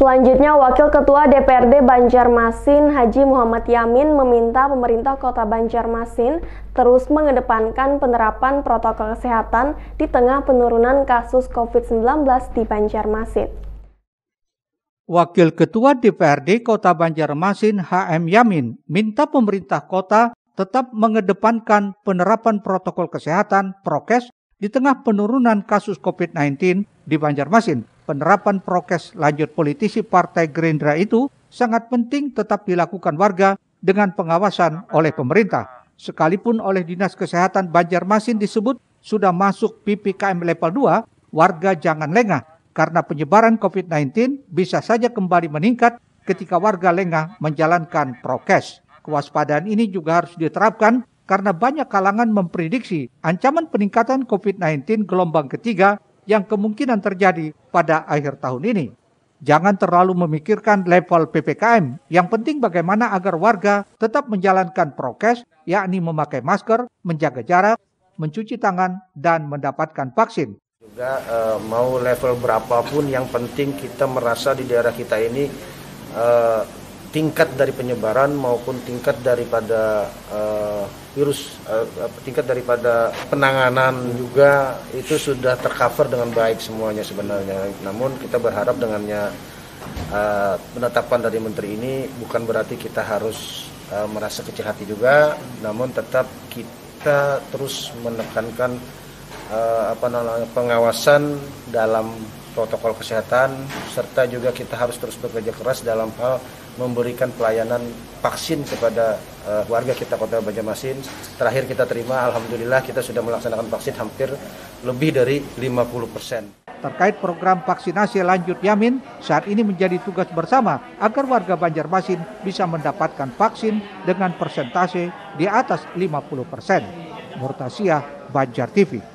Selanjutnya, Wakil Ketua DPRD Banjarmasin Haji Muhammad Yamin meminta pemerintah kota Banjarmasin terus mengedepankan penerapan protokol kesehatan di tengah penurunan kasus COVID-19 di Banjarmasin. Wakil Ketua DPRD Kota Banjarmasin HM Yamin minta pemerintah kota tetap mengedepankan penerapan protokol kesehatan prokes di tengah penurunan kasus COVID-19 di Banjarmasin penerapan prokes lanjut politisi Partai Gerindra itu sangat penting tetap dilakukan warga dengan pengawasan oleh pemerintah. Sekalipun oleh Dinas Kesehatan Banjarmasin disebut sudah masuk PPKM level 2, warga jangan lengah karena penyebaran COVID-19 bisa saja kembali meningkat ketika warga lengah menjalankan prokes. Kewaspadaan ini juga harus diterapkan karena banyak kalangan memprediksi ancaman peningkatan COVID-19 gelombang ketiga yang kemungkinan terjadi pada akhir tahun ini. Jangan terlalu memikirkan level PPKM. Yang penting bagaimana agar warga tetap menjalankan prokes, yakni memakai masker, menjaga jarak, mencuci tangan, dan mendapatkan vaksin. Juga eh, mau level berapapun yang penting kita merasa di daerah kita ini eh, tingkat dari penyebaran maupun tingkat daripada uh, virus uh, tingkat daripada penanganan juga itu sudah tercover dengan baik semuanya sebenarnya. Namun kita berharap dengannya uh, penetapan dari menteri ini bukan berarti kita harus uh, merasa kecil hati juga, namun tetap kita terus menekankan uh, apa namanya pengawasan dalam protokol kesehatan serta juga kita harus terus bekerja keras dalam hal memberikan pelayanan vaksin kepada uh, warga kita Kota Banjarmasin. Terakhir kita terima alhamdulillah kita sudah melaksanakan vaksin hampir lebih dari 50%. persen. Terkait program vaksinasi lanjut Yamin, saat ini menjadi tugas bersama agar warga Banjarmasin bisa mendapatkan vaksin dengan persentase di atas 50%. persen. Murtasia, Banjar TV.